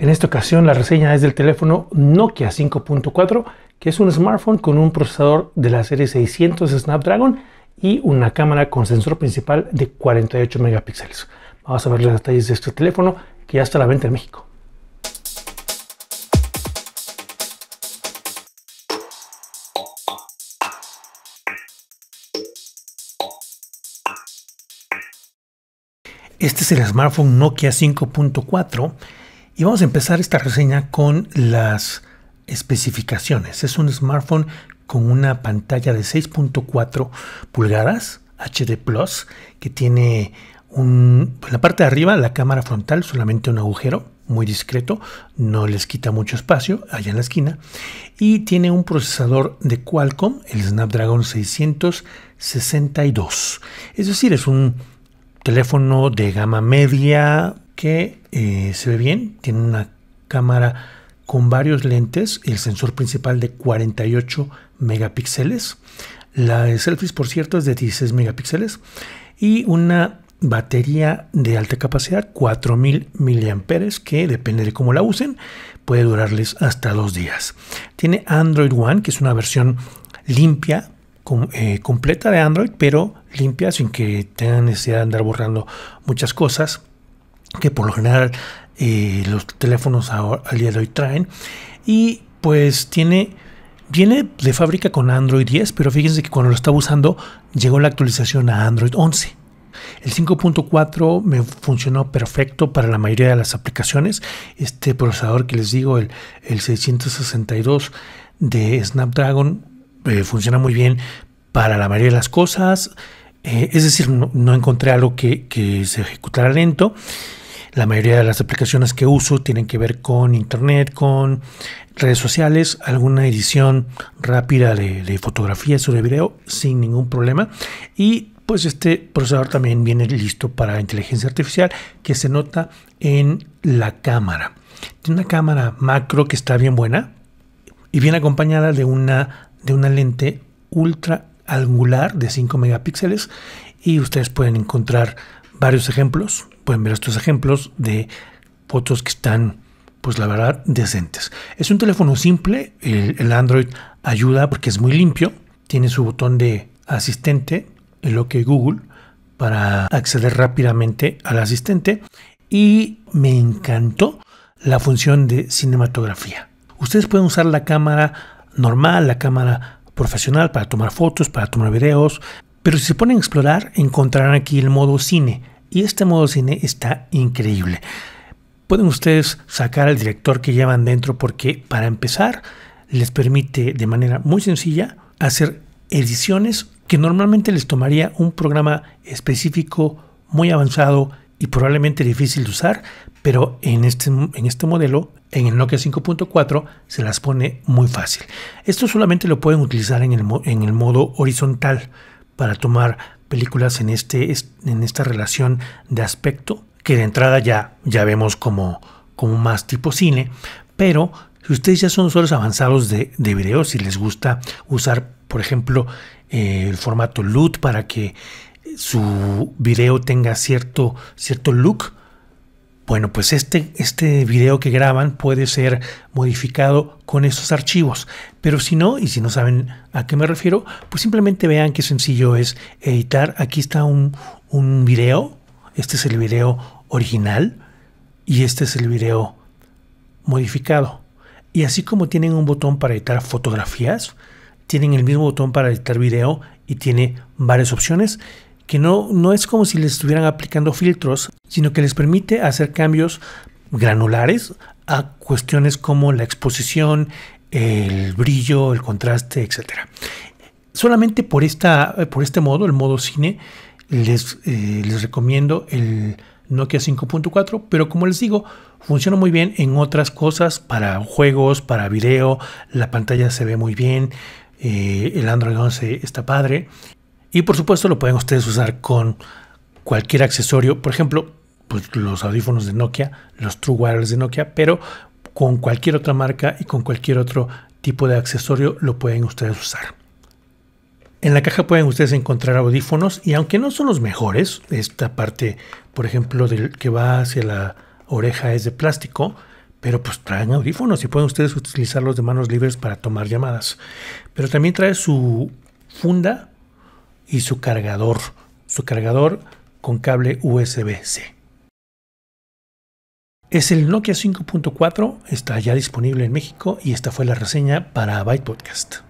En esta ocasión la reseña es del teléfono Nokia 5.4, que es un smartphone con un procesador de la serie 600 Snapdragon y una cámara con sensor principal de 48 megapíxeles. Vamos a ver los detalles de este teléfono que ya está a la venta en México. Este es el smartphone Nokia 5.4 y vamos a empezar esta reseña con las especificaciones. Es un smartphone con una pantalla de 6.4 pulgadas HD Plus que tiene un, en pues, la parte de arriba la cámara frontal, solamente un agujero muy discreto, no les quita mucho espacio allá en la esquina. Y tiene un procesador de Qualcomm, el Snapdragon 662. Es decir, es un teléfono de gama media, que eh, se ve bien, tiene una cámara con varios lentes, el sensor principal de 48 megapíxeles, la de selfies por cierto es de 16 megapíxeles y una batería de alta capacidad 4000 miliamperes que depende de cómo la usen puede durarles hasta dos días tiene android one que es una versión limpia eh, completa de android pero limpia sin que tengan necesidad de andar borrando muchas cosas que por lo general eh, los teléfonos al día de hoy traen. Y pues tiene, viene de fábrica con Android 10, pero fíjense que cuando lo estaba usando llegó la actualización a Android 11. El 5.4 me funcionó perfecto para la mayoría de las aplicaciones. Este procesador que les digo, el, 662 de Snapdragon, eh, funciona muy bien para la mayoría de las cosas. Eh, es decir, no, encontré algo que, se ejecutara lento. La mayoría de las aplicaciones que uso tienen que ver con internet, con redes sociales, alguna edición rápida de, fotografías o de video sin ningún problema. Y pues este procesador también viene listo para inteligencia artificial que se nota en la cámara. Tiene una cámara macro que está bien buena y bien acompañada de una, de una lente ultra angular de 5 megapíxeles y ustedes pueden encontrar varios ejemplos, pueden ver estos ejemplos de fotos que están pues la verdad decentes. Es un teléfono simple, el, Android ayuda porque es muy limpio, tiene su botón de asistente, el OK Google, para acceder rápidamente al asistente y me encantó la función de cinematografía. Ustedes pueden usar la cámara normal, la cámara profesional para tomar fotos, para tomar videos, pero si se ponen a explorar encontrarán aquí el modo cine y este modo cine está increíble. Pueden ustedes sacar al director que llevan dentro porque para empezar les permite de manera muy sencilla hacer ediciones que normalmente les tomaría un programa específico muy avanzado y probablemente difícil de usar, pero en este, en este modelo, en el Nokia 5.4, se las pone muy fácil. Esto solamente lo pueden utilizar en el, en el modo horizontal para tomar películas en, este, en esta relación de aspecto, que de entrada ya, ya vemos como, como más tipo cine, pero si ustedes ya son usuarios avanzados de, de videos, si les gusta usar, por ejemplo, eh, el formato LUT para que su video tenga cierto, cierto look, bueno, pues este, este video que graban puede ser modificado con esos archivos. Pero si no, y si no saben a qué me refiero, pues simplemente vean qué sencillo es editar. Aquí está un, un video. Este es el video original y este es el video modificado. Y así como tienen un botón para editar fotografías, tienen el mismo botón para editar video y tiene varias opciones que no, no es como si les estuvieran aplicando filtros, sino que les permite hacer cambios granulares a cuestiones como la exposición, el brillo, el contraste, etc. Solamente por, esta, por este modo, el modo cine, les, eh, les recomiendo el Nokia 5.4, pero como les digo, funciona muy bien en otras cosas, para juegos, para video, la pantalla se ve muy bien, eh, el Android 11 está padre, y por supuesto lo pueden ustedes usar con cualquier accesorio, por ejemplo, pues los audífonos de Nokia, los True Wireless de Nokia, pero con cualquier otra marca y con cualquier otro tipo de accesorio lo pueden ustedes usar. En la caja pueden ustedes encontrar audífonos y aunque no son los mejores, esta parte, por ejemplo, del que va hacia la oreja es de plástico, pero pues traen audífonos y pueden ustedes utilizarlos de manos libres para tomar llamadas. Pero también trae su funda y su cargador, su cargador con cable USB-C. Es el Nokia 5.4, está ya disponible en México y esta fue la reseña para Byte Podcast.